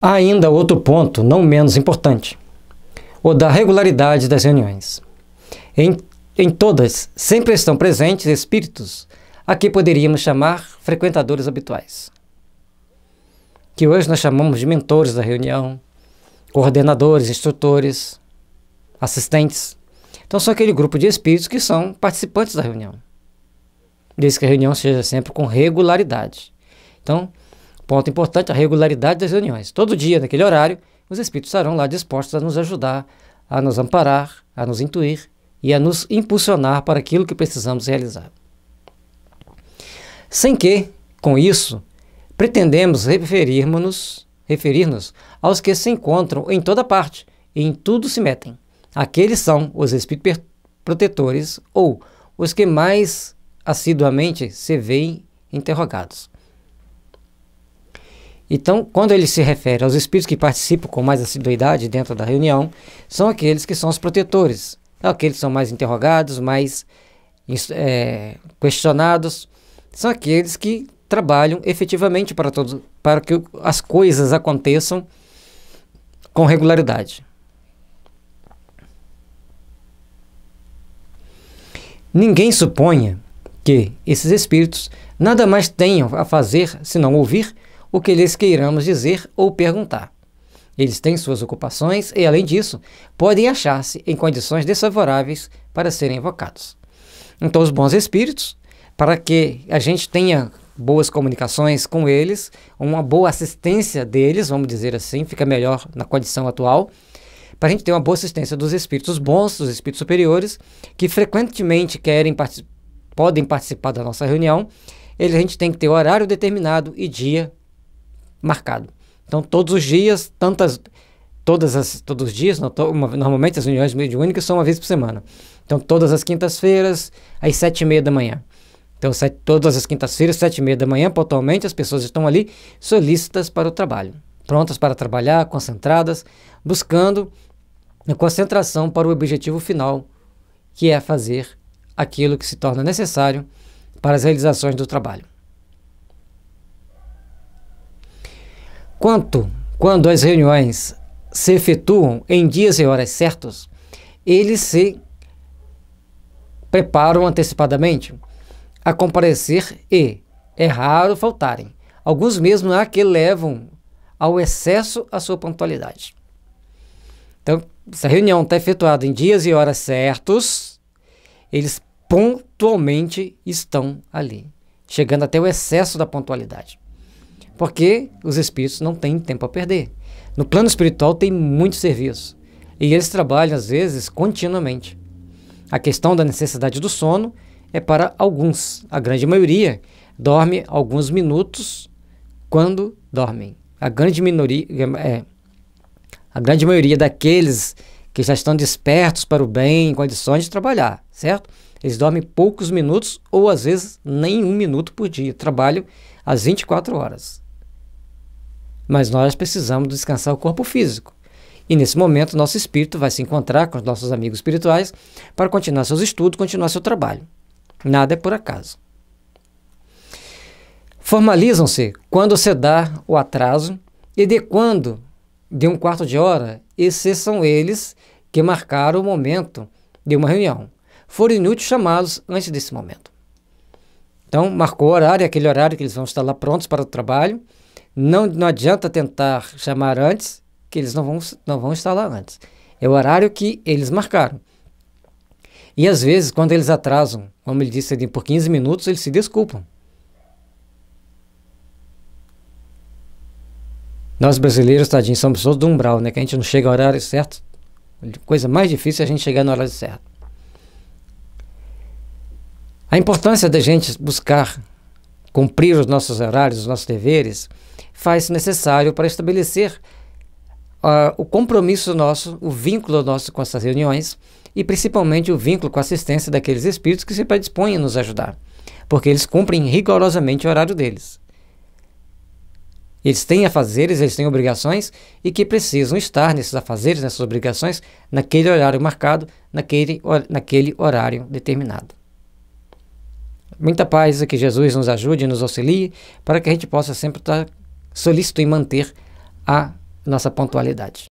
Há ainda outro ponto, não menos importante, o da regularidade das reuniões. Em, em todas, sempre estão presentes espíritos a que poderíamos chamar frequentadores habituais, que hoje nós chamamos de mentores da reunião, coordenadores, instrutores, assistentes. Então, são aquele grupo de espíritos que são participantes da reunião, desde que a reunião seja sempre com regularidade. Então, Ponto importante, a regularidade das reuniões. Todo dia, naquele horário, os espíritos estarão lá dispostos a nos ajudar, a nos amparar, a nos intuir e a nos impulsionar para aquilo que precisamos realizar. Sem que, com isso, pretendemos referirmos-nos referir-nos aos que se encontram em toda parte e em tudo se metem. Aqueles são os espíritos protetores ou os que mais assiduamente se veem interrogados. Então, quando ele se refere aos espíritos que participam com mais assiduidade dentro da reunião, são aqueles que são os protetores, aqueles que são mais interrogados, mais é, questionados, são aqueles que trabalham efetivamente para, todos, para que as coisas aconteçam com regularidade. Ninguém suponha que esses espíritos nada mais tenham a fazer senão ouvir o que lhes queiramos dizer ou perguntar. Eles têm suas ocupações e, além disso, podem achar-se em condições desfavoráveis para serem invocados. Então, os bons espíritos, para que a gente tenha boas comunicações com eles, uma boa assistência deles, vamos dizer assim, fica melhor na condição atual, para a gente ter uma boa assistência dos espíritos bons, dos espíritos superiores, que frequentemente querem podem participar da nossa reunião, a gente tem que ter horário determinado e dia marcado. Então, todos os dias, tantas. Todas as, todos os dias, não, to, uma, normalmente as reuniões mediúnicas são uma vez por semana. Então, todas as quintas-feiras, às sete e meia da manhã. Então, sete, todas as quintas-feiras, sete e meia da manhã, pontualmente, as pessoas estão ali solícitas para o trabalho. Prontas para trabalhar, concentradas, buscando a concentração para o objetivo final, que é fazer aquilo que se torna necessário para as realizações do trabalho. Quanto quando as reuniões se efetuam em dias e horas certos, eles se preparam antecipadamente a comparecer e é raro faltarem. Alguns mesmo há que levam ao excesso a sua pontualidade. Então, se a reunião está efetuada em dias e horas certos, eles pontualmente estão ali, chegando até o excesso da pontualidade. Porque os espíritos não têm tempo a perder. No plano espiritual tem muito serviço. E eles trabalham, às vezes, continuamente. A questão da necessidade do sono é para alguns. A grande maioria dorme alguns minutos quando dormem. A grande minoria. É, a grande maioria daqueles que já estão despertos para o bem, em condições de trabalhar, certo? Eles dormem poucos minutos ou às vezes nem um minuto por dia. Trabalham às 24 horas mas nós precisamos descansar o corpo físico. E nesse momento, nosso espírito vai se encontrar com os nossos amigos espirituais para continuar seus estudos, continuar seu trabalho. Nada é por acaso. Formalizam-se quando se dá o atraso e de quando de um quarto de hora, esses são eles que marcaram o momento de uma reunião. Foram inúteis chamá-los antes desse momento. Então, marcou o horário, aquele horário que eles vão estar lá prontos para o trabalho, não, não adianta tentar chamar antes, que eles não vão, não vão estar lá antes. É o horário que eles marcaram. E às vezes, quando eles atrasam, como ele disse por 15 minutos, eles se desculpam. Nós brasileiros, tadinho somos todos do umbral, né? Que a gente não chega ao horário certo. Coisa mais difícil é a gente chegar no horário certo. A importância da gente buscar cumprir os nossos horários, os nossos deveres, faz-se necessário para estabelecer uh, o compromisso nosso, o vínculo nosso com essas reuniões e principalmente o vínculo com a assistência daqueles espíritos que se predispõem a nos ajudar, porque eles cumprem rigorosamente o horário deles. Eles têm afazeres, eles têm obrigações e que precisam estar nesses afazeres, nessas obrigações, naquele horário marcado, naquele, naquele horário determinado. Muita paz, que Jesus nos ajude e nos auxilie para que a gente possa sempre estar solícito em manter a nossa pontualidade.